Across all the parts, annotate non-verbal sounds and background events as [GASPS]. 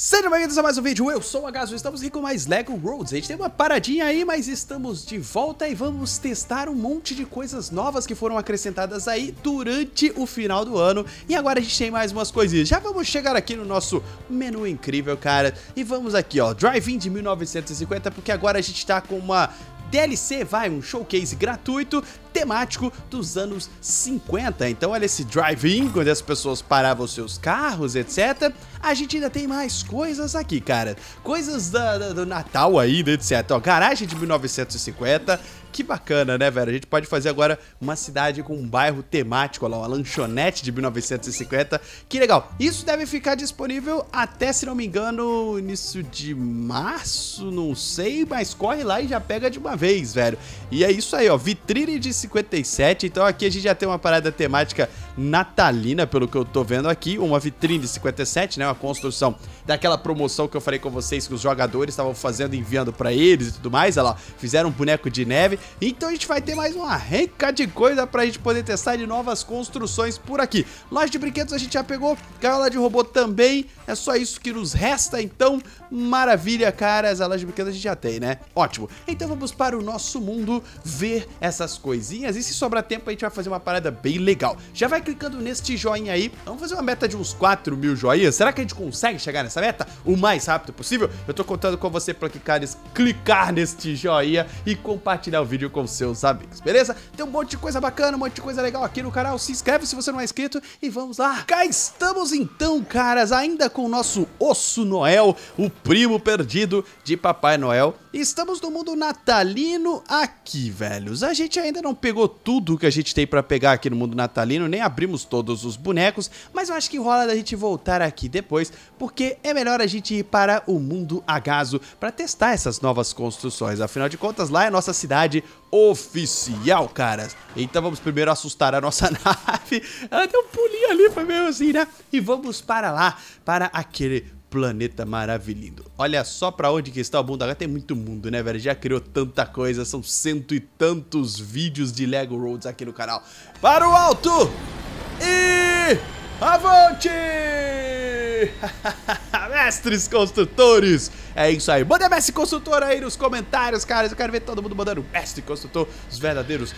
Sejam bem-vindos a mais um vídeo, eu sou o Agazo, estamos aqui com mais LEGO Worlds, a gente tem uma paradinha aí, mas estamos de volta e vamos testar um monte de coisas novas que foram acrescentadas aí durante o final do ano, e agora a gente tem mais umas coisinhas, já vamos chegar aqui no nosso menu incrível, cara, e vamos aqui, ó, Drive-In de 1950, porque agora a gente tá com uma DLC, vai, um showcase gratuito, temático dos anos 50. Então olha esse drive-in, onde as pessoas paravam seus carros, etc a gente ainda tem mais coisas aqui, cara. Coisas da, da, do Natal aí, etc. Ó, garagem de 1950. Que bacana, né, velho? A gente pode fazer agora uma cidade com um bairro temático, olha lá, uma lanchonete de 1950. Que legal. Isso deve ficar disponível até, se não me engano, início de março, não sei, mas corre lá e já pega de uma vez, velho. E é isso aí, ó, vitrine de 57. Então aqui a gente já tem uma parada temática natalina, pelo que eu tô vendo aqui. Uma vitrine 57, né? Uma construção daquela promoção que eu falei com vocês que os jogadores estavam fazendo, enviando para eles e tudo mais. Olha lá, fizeram um boneco de neve. Então a gente vai ter mais uma renca de coisa pra gente poder testar de novas construções por aqui. Loja de brinquedos a gente já pegou, gaiola de robô também. É só isso que nos resta, então. Maravilha, caras. A loja de brinquedos a gente já tem, né? Ótimo. Então vamos para o nosso mundo ver essas coisinhas. E se sobrar tempo, a gente vai fazer uma parada bem legal. Já vai clicando neste joinha aí. Vamos fazer uma meta de uns 4 mil joinhas. Será que a gente consegue chegar nessa meta o mais rápido possível? Eu tô contando com você pra clicar, nesse, clicar neste joinha e compartilhar o vídeo com seus amigos, beleza? Tem um monte de coisa bacana, um monte de coisa legal aqui no canal. Se inscreve se você não é inscrito e vamos lá. Cá estamos então, caras, ainda com o nosso Osso Noel, o primo perdido de Papai Noel. Estamos no mundo natalino aqui, velhos. A gente ainda não pegou tudo que a gente tem pra pegar aqui no mundo natalino, nem a abrimos todos os bonecos, mas eu acho que rola da gente voltar aqui depois, porque é melhor a gente ir para o mundo Agaso para testar essas novas construções. Afinal de contas, lá é nossa cidade oficial, caras. Então vamos primeiro assustar a nossa [LAUGHS] nave. Ela ah, deu um pulinho ali, foi meio assim, né? E vamos para lá, para aquele planeta maravilhoso. Olha só pra onde que está o mundo. Agora tem muito mundo, né, velho? Já criou tanta coisa. São cento e tantos vídeos de Lego Roads aqui no canal. Para o alto! E avante! [LAUGHS] Mestres construtores! É isso aí. Manda mestre construtor aí nos comentários, cara, Eu quero ver todo mundo mandando mestre construtor. Os verdadeiros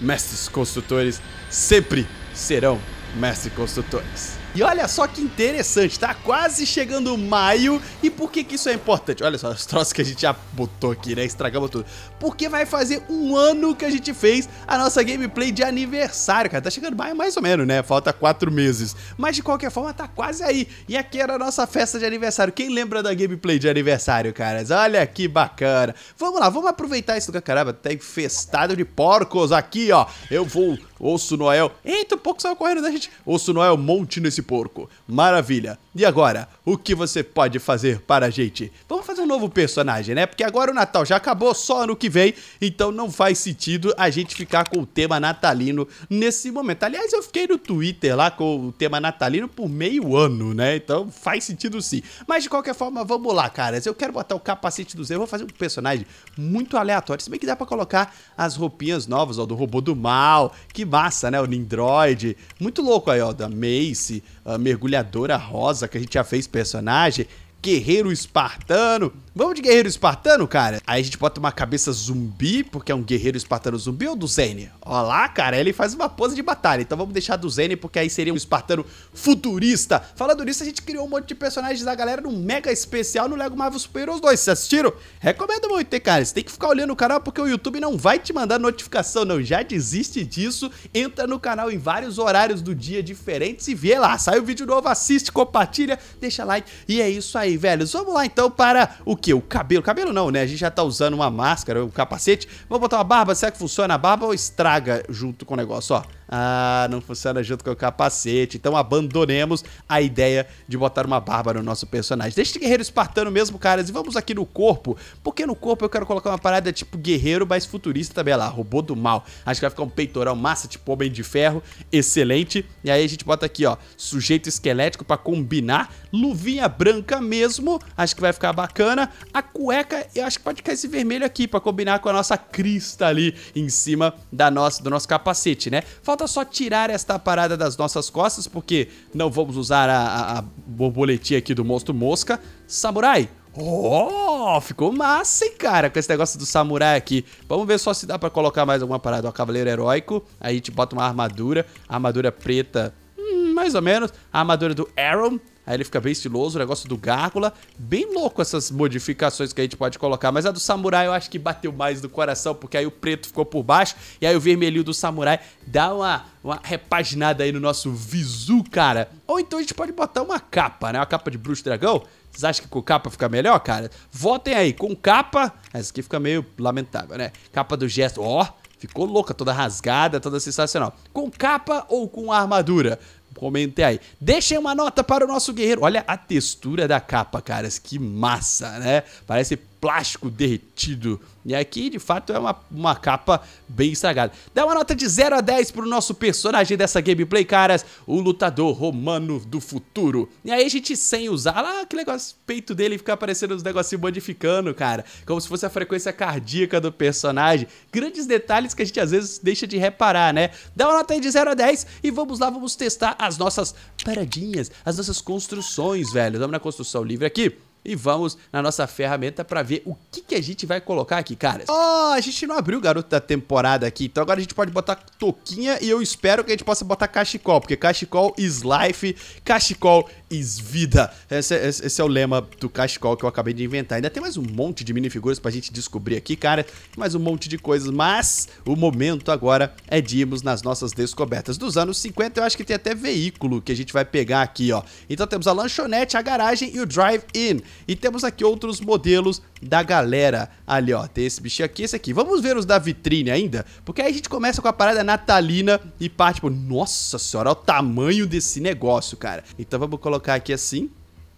mestres construtores sempre serão mestres construtores. E olha só que interessante, tá quase chegando maio. E por que que isso é importante? Olha só, os troços que a gente já botou aqui, né? Estragamos tudo. Porque vai fazer um ano que a gente fez a nossa gameplay de aniversário, cara. Tá chegando maio mais ou menos, né? Falta quatro meses. Mas de qualquer forma, tá quase aí. E aqui era a nossa festa de aniversário. Quem lembra da gameplay de aniversário, caras? Olha que bacana. Vamos lá, vamos aproveitar isso. Caramba, tá infestado de porcos aqui, ó. Eu vou... Osso Noel... Eita, o um pouco saiu correndo da gente. Osso Noel, monte nesse porco. Maravilha. E agora, o que você pode fazer para a gente? Vamos fazer um novo personagem, né? Porque agora o Natal já acabou, só ano que vem, então não faz sentido a gente ficar com o tema natalino nesse momento. Aliás, eu fiquei no Twitter lá com o tema natalino por meio ano, né? Então faz sentido sim. Mas de qualquer forma, vamos lá, caras. Eu quero botar o capacete do Zero, vou fazer um personagem muito aleatório, se bem que dá pra colocar as roupinhas novas, ó, do robô do mal, que massa, né? O Nindroid, muito louco aí, ó, da Mace, mergulhadora rosa que a gente já fez personagem, guerreiro espartano. Vamos de guerreiro espartano, cara? Aí a gente bota uma cabeça zumbi, porque é um guerreiro espartano zumbi, ou do Zene? Ó lá, cara, ele faz uma pose de batalha. Então vamos deixar do Zene, porque aí seria um espartano futurista. Falando nisso, a gente criou um monte de personagens da galera num mega especial no Lego Marvel Super Heroes 2. Vocês assistiram? Recomendo muito, hein, cara? Você tem que ficar olhando o canal, porque o YouTube não vai te mandar notificação, não. Já desiste disso. Entra no canal em vários horários do dia diferentes e vê lá. Sai o um vídeo novo, assiste, compartilha, deixa like. E é isso aí, velhos. Vamos lá, então, para o que quê? O cabelo. Cabelo não, né? A gente já tá usando uma máscara, um capacete. Vamos botar uma barba. Será que funciona a barba ou estraga junto com o negócio? Ó. Ah, não funciona junto com o capacete. Então abandonemos a ideia de botar uma barba no nosso personagem. Deixa de guerreiro espartano mesmo, caras. E vamos aqui no corpo. Porque no corpo eu quero colocar uma parada tipo guerreiro, mas futurista também. Olha lá, robô do mal. Acho que vai ficar um peitoral massa, tipo homem de ferro. Excelente. E aí a gente bota aqui, ó, sujeito esquelético pra combinar. Luvinha branca mesmo. Acho que vai ficar bacana. A cueca, eu acho que pode ficar esse vermelho aqui para combinar com a nossa crista ali em cima da nossa, do nosso capacete, né? Falta só tirar esta parada das nossas costas, porque não vamos usar a, a, a borboletinha aqui do monstro mosca. Samurai, Oh, ficou massa, hein, cara, com esse negócio do samurai aqui. Vamos ver só se dá pra colocar mais alguma parada. Ó, cavaleiro heróico, aí a gente bota uma armadura, armadura preta, hum, mais ou menos. A armadura do Aaron, Aí ele fica bem estiloso, o negócio do Gárgula. Bem louco essas modificações que a gente pode colocar. Mas a do Samurai eu acho que bateu mais do coração, porque aí o preto ficou por baixo. E aí o vermelhinho do Samurai dá uma, uma repaginada aí no nosso visu, cara. Ou então a gente pode botar uma capa, né? Uma capa de bruxo dragão. Vocês acham que com capa fica melhor, cara? Votem aí, com capa... Essa ah, aqui fica meio lamentável, né? Capa do gesto, ó... ficou louca, toda rasgada, toda sensacional. Com capa ou com armadura? Comentem aí. Deixem uma nota para o nosso guerreiro. Olha a textura da capa, caras. Que massa, né? Parece plástico derretido. E aqui, de fato, é uma, uma capa bem estragada. Dá uma nota de 0 a 10 pro nosso personagem dessa gameplay, caras. O lutador romano do futuro. E aí a gente, sem usar... lá ah, que negócio. peito dele fica aparecendo uns negocinhos modificando, cara. Como se fosse a frequência cardíaca do personagem. Grandes detalhes que a gente, às vezes, deixa de reparar, né? Dá uma nota aí de 0 a 10 e vamos lá, vamos testar as nossas paradinhas. As nossas construções, velho. Vamos na construção livre aqui e vamos na nossa ferramenta para ver o que, que a gente vai colocar aqui, cara. Ó, oh, a gente não abriu o garoto da temporada aqui, então agora a gente pode botar toquinha e eu espero que a gente possa botar cachecol, porque cachecol is life, cachecol is vida. Esse, é, esse, esse é o lema do cachecol que eu acabei de inventar. Ainda tem mais um monte de minifiguras pra gente descobrir aqui, cara, mais um monte de coisas, mas o momento agora é de irmos nas nossas descobertas. Dos anos 50 eu acho que tem até veículo que a gente vai pegar aqui, ó. Então temos a lanchonete, a garagem e o drive-in. E temos aqui outros modelos da galera ali, ó. Tem esse bichinho aqui, esse aqui. Vamos ver os da vitrine ainda, porque aí a gente começa com a parada natalina e parte, tipo, nossa senhora, olha o tamanho desse negócio, cara. Então vamos colocar aqui assim.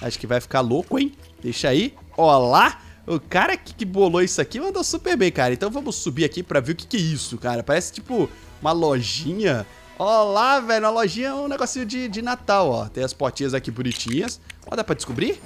Acho que vai ficar louco, hein? Deixa aí. Ó lá. O cara que bolou isso aqui mandou super bem, cara. Então vamos subir aqui pra ver o que, que é isso, cara. Parece tipo uma lojinha. Ó lá, velho, uma lojinha, um negocinho de, de Natal, ó. Tem as potinhas aqui bonitinhas. Ó, dá pra descobrir?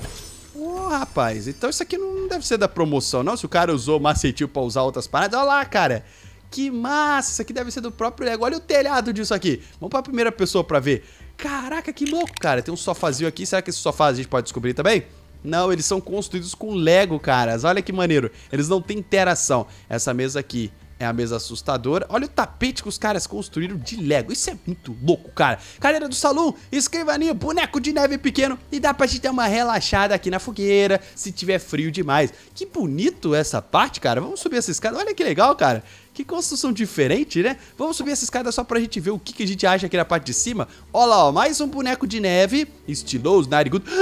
Não, rapaz. Então isso aqui não deve ser da promoção, não. Se o cara usou macetinho pra usar outras paradas, olha lá, cara. Que massa, isso aqui deve ser do próprio Lego. Olha o telhado disso aqui. Vamos pra primeira pessoa pra ver. Caraca, que louco, cara. Tem um sofazinho aqui. Será que esse sofá a gente pode descobrir também? Não, eles são construídos com Lego, caras. Olha que maneiro. Eles não têm interação. Essa mesa aqui é a mesa assustadora. Olha o tapete que os caras construíram de Lego. Isso é muito louco, cara. Cadeira do salão, escrivaninho, boneco de neve pequeno. E dá pra gente dar uma relaxada aqui na fogueira, se tiver frio demais. Que bonito essa parte, cara. Vamos subir essa escada. Olha que legal, cara. Que construção diferente, né? Vamos subir essa escada só pra gente ver o que, que a gente acha aqui na parte de cima. Olha lá, ó, mais um boneco de neve. Estiloso, narigudo. [GASPS]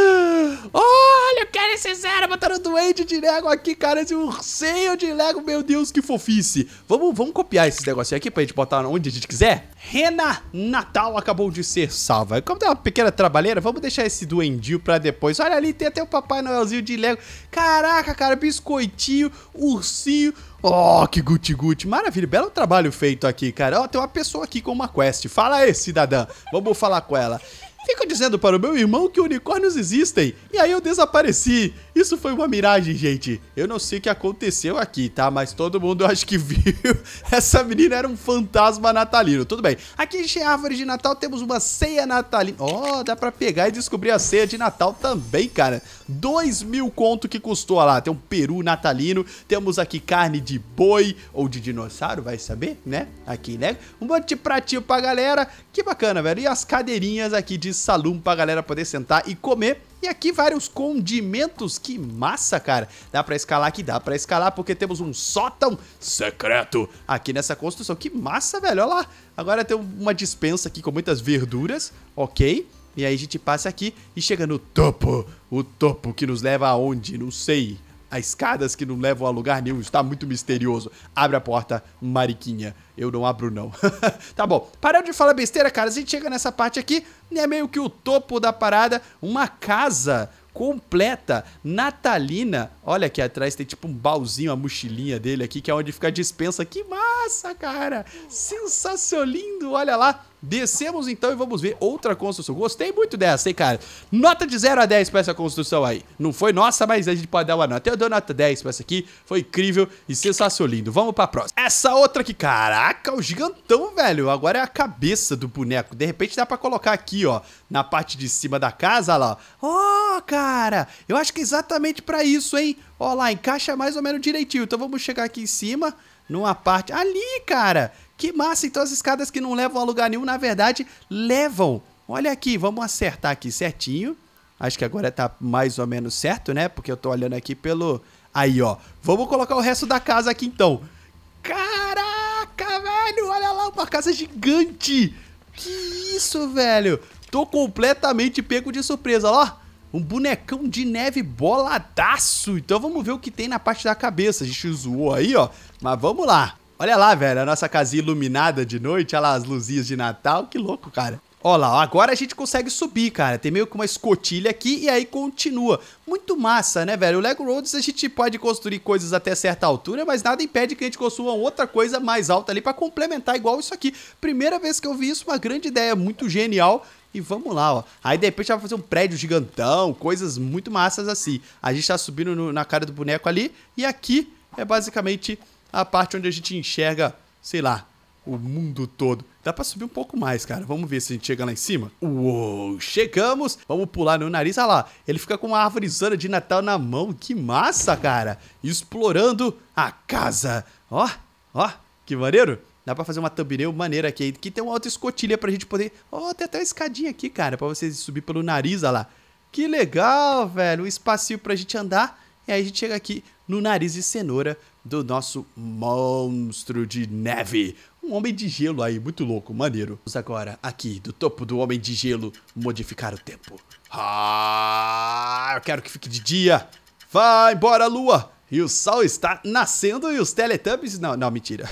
Olha, eu quero esse zero. Botaram o duende de Lego aqui, cara. Esse ursinho de Lego, meu Deus, que fofice. Vamos, vamos copiar esses negocinhos aqui pra gente botar onde a gente quiser? Rena Natal acabou de ser salva. Como tem uma pequena trabalheira, vamos deixar esse duendinho pra depois. Olha ali, tem até o Papai Noelzinho de Lego. Caraca, cara, biscoitinho, ursinho. Oh, que guti-guti. Maravilha, belo trabalho feito aqui, cara. Ó, oh, tem uma pessoa aqui com uma quest. Fala aí, cidadã. Vamos falar com ela. Fico dizendo para o meu irmão que unicórnios existem. E aí eu desapareci. Isso foi uma miragem, gente. Eu não sei o que aconteceu aqui, tá? Mas todo mundo, eu acho que viu. [LAUGHS] Essa menina era um fantasma natalino. Tudo bem. Aqui em árvore de Natal temos uma ceia natalina. Ó, oh, dá pra pegar e descobrir a ceia de Natal também, cara. Dois mil conto que custou, olha lá. Tem um peru natalino. Temos aqui carne de boi ou de dinossauro, vai saber, né? Aqui, né? Um monte de pratinho pra galera. Que bacana, velho. E as cadeirinhas aqui de salão pra galera poder sentar e comer e aqui vários condimentos, que massa, cara. Dá pra escalar aqui, dá pra escalar, porque temos um sótão secreto aqui nessa construção. Que massa, velho, olha lá. Agora tem uma dispensa aqui com muitas verduras, ok. E aí a gente passa aqui e chega no topo. O topo que nos leva aonde? Não sei as escadas que não levam a lugar nenhum, está muito misterioso. Abre a porta, Mariquinha. Eu não abro, não. [LAUGHS] tá bom. Parando de falar besteira, cara, a gente chega nessa parte aqui, é meio que o topo da parada, uma casa completa natalina. Olha aqui atrás tem tipo um balzinho, a mochilinha dele aqui, que é onde fica a dispensa. Que massa, cara! Sensacional, lindo, olha lá. Descemos então e vamos ver outra construção. Gostei muito dessa, hein, cara? Nota de 0 a 10 pra essa construção aí. Não foi nossa, mas a gente pode dar uma nota. Eu dou nota 10 pra essa aqui. Foi incrível e sensacional. Lindo. Vamos pra próxima. Essa outra aqui, caraca, o gigantão, velho. Agora é a cabeça do boneco. De repente dá pra colocar aqui, ó, na parte de cima da casa, lá. Ó, oh, cara! Eu acho que é exatamente para isso, hein? Ó lá, encaixa mais ou menos direitinho. Então vamos chegar aqui em cima, numa parte... Ali, cara! Que massa! Então as escadas que não levam a lugar nenhum, na verdade, levam. Olha aqui, vamos acertar aqui certinho. Acho que agora tá mais ou menos certo, né? Porque eu tô olhando aqui pelo... Aí, ó. Vamos colocar o resto da casa aqui, então. Caraca, velho! Olha lá, uma casa gigante! Que isso, velho! Tô completamente pego de surpresa, ó um bonecão de neve boladaço. Então vamos ver o que tem na parte da cabeça. A gente zoou aí, ó, mas vamos lá. Olha lá, velho, a nossa casinha iluminada de noite, olha lá as luzinhas de Natal, que louco, cara. olha lá, agora a gente consegue subir, cara. Tem meio que uma escotilha aqui e aí continua. Muito massa, né, velho? O Lego Roads a gente pode construir coisas até certa altura, mas nada impede que a gente construa outra coisa mais alta ali para complementar igual isso aqui. Primeira vez que eu vi isso, uma grande ideia, muito genial e vamos lá, ó. Aí de repente vai fazer um prédio gigantão, coisas muito massas assim. A gente tá subindo no, na cara do boneco ali e aqui é basicamente a parte onde a gente enxerga, sei lá, o mundo todo. Dá pra subir um pouco mais, cara. Vamos ver se a gente chega lá em cima. Uou, chegamos. Vamos pular no nariz. Olha lá, ele fica com uma árvorezona de Natal na mão. Que massa, cara. Explorando a casa. Ó, ó, que maneiro. Dá pra fazer uma thumbnail maneira aqui. Que tem uma outra escotilha pra gente poder... Ó, oh, tem até uma escadinha aqui, cara, pra vocês subir pelo nariz, olha lá. Que legal, velho. Um espacinho pra gente andar. E aí a gente chega aqui no nariz de cenoura do nosso monstro de neve. Um homem de gelo aí, muito louco, maneiro. Vamos agora aqui, do topo do homem de gelo, modificar o tempo. Ah, eu quero que fique de dia. Vai embora, lua e o sol está nascendo e os Teletubbies... Não, não, mentira.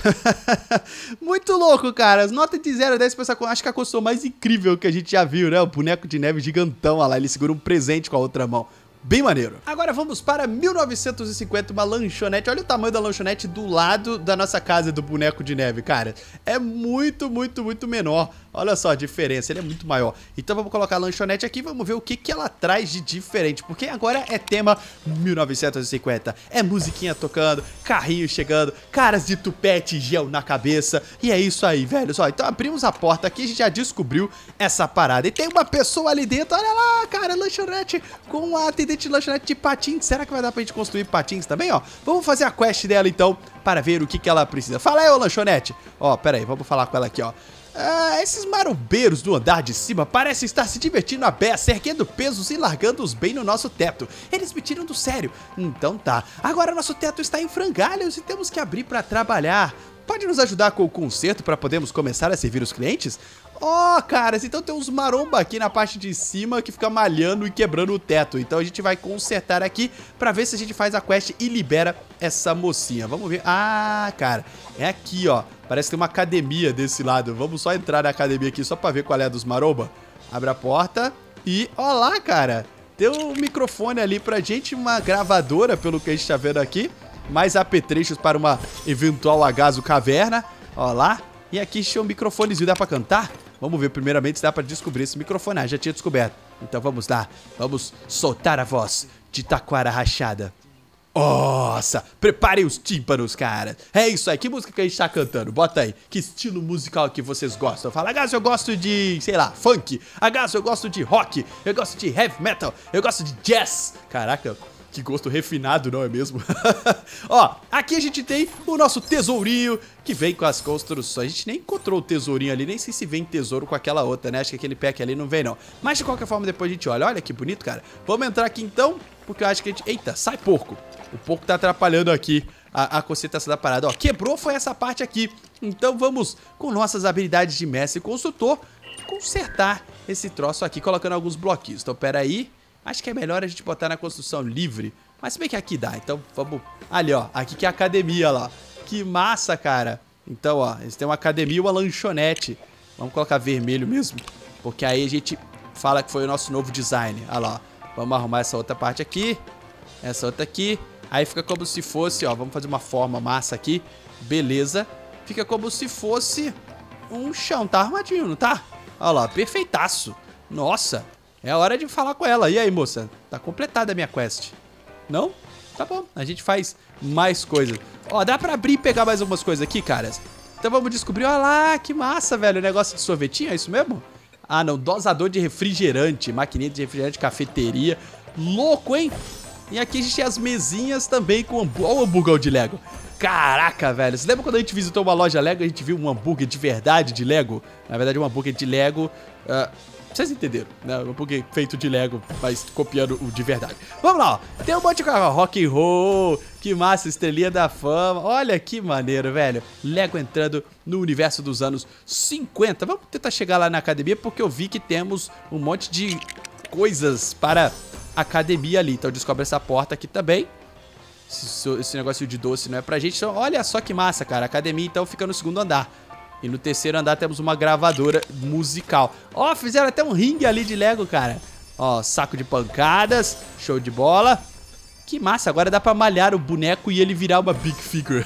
[LAUGHS] Muito louco, cara. As notas de 0 a 10 pra essa acho que é a coisa mais incrível que a gente já viu, né? O boneco de neve gigantão, olha lá, ele segura um presente com a outra mão bem maneiro. Agora vamos para 1950, uma lanchonete. Olha o tamanho da lanchonete do lado da nossa casa do boneco de neve, cara. É muito, muito, muito menor. Olha só a diferença, ele é muito maior. Então vamos colocar a lanchonete aqui e vamos ver o que, que ela traz de diferente. Porque agora é tema 1950. É musiquinha tocando, carrinho chegando, caras de tupete gel na cabeça. E é isso aí, velho. Só, então abrimos a porta aqui, a gente já descobriu essa parada. E tem uma pessoa ali dentro, olha lá, cara, lanchonete com a atendente de lanchonete de patins. Será que vai dar pra gente construir patins também, ó? Vamos fazer a quest dela, então, para ver o que, que ela precisa. Fala aí, ô lanchonete. Ó, pera aí, vamos falar com ela aqui, ó. Ah, esses marombeiros do andar de cima parecem estar se divertindo a beça, erguendo pesos e largando-os bem no nosso teto. Eles me tiram do sério. Então tá, agora nosso teto está em frangalhos e temos que abrir para trabalhar. Pode nos ajudar com o conserto para podermos começar a servir os clientes? Ó, oh, caras, então tem uns maromba aqui na parte de cima que fica malhando e quebrando o teto. Então a gente vai consertar aqui para ver se a gente faz a quest e libera essa mocinha. Vamos ver. Ah, cara, é aqui, ó. Parece que tem uma academia desse lado. Vamos só entrar na academia aqui só para ver qual é a dos maromba. Abre a porta e... olá, cara. Tem um microfone ali pra gente, uma gravadora, pelo que a gente tá vendo aqui mais apetrechos para uma eventual agaso caverna. Ó lá. E aqui tinha um microfonezinho, dá pra cantar? Vamos ver primeiramente se dá pra descobrir esse microfone. Ah, já tinha descoberto. Então vamos lá. Vamos soltar a voz de taquara rachada. Nossa, preparem os tímpanos, cara. É isso aí, que música que a gente tá cantando? Bota aí, que estilo musical que vocês gostam? Fala, Agas, eu gosto de, sei lá, funk. Agas, eu gosto de rock. Eu gosto de heavy metal. Eu gosto de jazz. Caraca, que gosto refinado, não é mesmo? [LAUGHS] Ó, aqui a gente tem o nosso tesourinho que vem com as construções. A gente nem encontrou o tesourinho ali, nem sei se vem tesouro com aquela outra, né? Acho que aquele pack ali não vem, não. Mas de qualquer forma, depois a gente olha. Olha que bonito, cara. Vamos entrar aqui então, porque eu acho que a gente... Eita, sai porco. O porco tá atrapalhando aqui a, a concentração da parada. Ó, quebrou foi essa parte aqui. Então vamos, com nossas habilidades de mestre e consultor, consertar esse troço aqui, colocando alguns bloquinhos. Então, peraí. aí... Acho que é melhor a gente botar na construção livre. Mas se bem que aqui dá, então vamos... Ali, ó, aqui que é a academia, lá. Que massa, cara. Então, ó, eles têm uma academia e uma lanchonete. Vamos colocar vermelho mesmo, porque aí a gente fala que foi o nosso novo design. Olha lá, Vamos arrumar essa outra parte aqui, essa outra aqui. Aí fica como se fosse, ó, vamos fazer uma forma massa aqui. Beleza. Fica como se fosse um chão, tá arrumadinho, não tá? Olha lá, perfeitaço. Nossa, é hora de falar com ela. E aí, moça? Tá completada a minha quest. Não? Tá bom, a gente faz mais coisas. Ó, dá pra abrir e pegar mais algumas coisas aqui, caras. Então vamos descobrir. Olha lá, que massa, velho. O negócio de sorvetinho, é isso mesmo? Ah, não. Dosador de refrigerante. Maquininha de refrigerante, cafeteria. Louco, hein? E aqui a gente tem as mesinhas também com hambúrguer. Olha o hambúrguer de Lego. Caraca, velho. Você lembra quando a gente visitou uma loja Lego? A gente viu um hambúrguer de verdade de Lego? Na verdade, um hambúrguer de Lego. Uh, vocês entenderam, né? Um pouquinho feito de Lego, mas copiando o de verdade. Vamos lá, ó. Tem um monte de Rock and roll, que massa, estrelinha da fama. Olha que maneiro, velho. Lego entrando no universo dos anos 50. Vamos tentar chegar lá na academia, porque eu vi que temos um monte de coisas para academia ali. Então descobre essa porta aqui também. Esse, esse negócio de doce não é pra gente. Então, olha só que massa, cara. Academia, então, fica no segundo andar. E no terceiro andar temos uma gravadora musical. Ó, oh, fizeram até um ringue ali de Lego, cara. Ó, oh, saco de pancadas, show de bola. Que massa, agora dá pra malhar o boneco e ele virar uma big figure.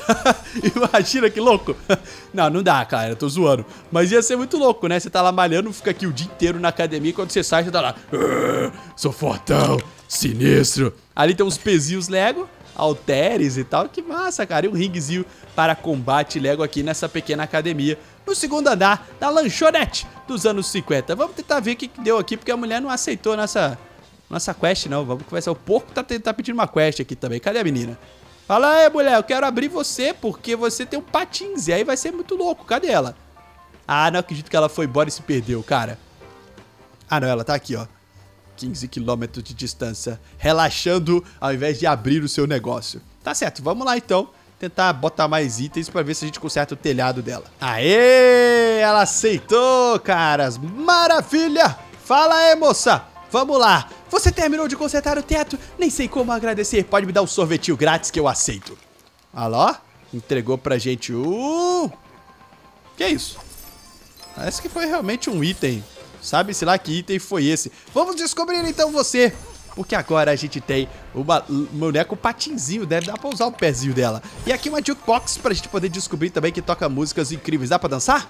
[LAUGHS] Imagina que louco. [LAUGHS] Não, não dá, cara, eu tô zoando. Mas ia ser muito louco, né? Você tá lá malhando, fica aqui o dia inteiro na academia. Quando você sai, você tá lá. Ah, sou fortão, sinistro. Ali tem uns pezinhos Lego halteres e tal. Que massa, cara. E um ringzinho para combate Lego aqui nessa pequena academia. No segundo andar da lanchonete dos anos 50. Vamos tentar ver o que, que deu aqui, porque a mulher não aceitou nossa, nossa quest, não. Vamos conversar. O porco tá, tá pedindo uma quest aqui também. Cadê a menina? Fala aí, mulher, eu quero abrir você, porque você tem um patins. E aí vai ser muito louco. Cadê ela? Ah, não acredito que ela foi embora e se perdeu, cara. Ah, não, ela tá aqui, ó. 15 quilômetros de distância, relaxando ao invés de abrir o seu negócio. Tá certo, vamos lá então tentar botar mais itens para ver se a gente conserta o telhado dela. Aê! Ela aceitou, caras! Maravilha! Fala aí, moça! Vamos lá! Você terminou de consertar o teto? Nem sei como agradecer. Pode me dar um sorvetinho grátis que eu aceito. Alô? Entregou pra gente o... Que isso? Parece que foi realmente um item Sabe-se lá que item foi esse. Vamos descobrir então você. Porque agora a gente tem uma boneco patinzinho, né? Dá pra usar o pezinho dela. E aqui uma jukebox pra gente poder descobrir também que toca músicas incríveis. Dá pra dançar?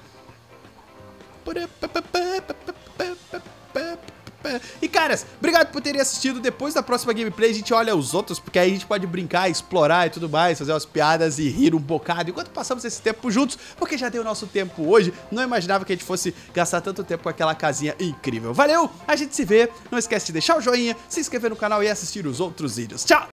E, caras, obrigado por terem assistido. Depois da próxima gameplay, a gente olha os outros, porque aí a gente pode brincar, explorar e tudo mais, fazer umas piadas e rir um bocado. Enquanto passamos esse tempo juntos, porque já deu nosso tempo hoje. Não imaginava que a gente fosse gastar tanto tempo com aquela casinha incrível. Valeu, a gente se vê. Não esquece de deixar o joinha, se inscrever no canal e assistir os outros vídeos. Tchau!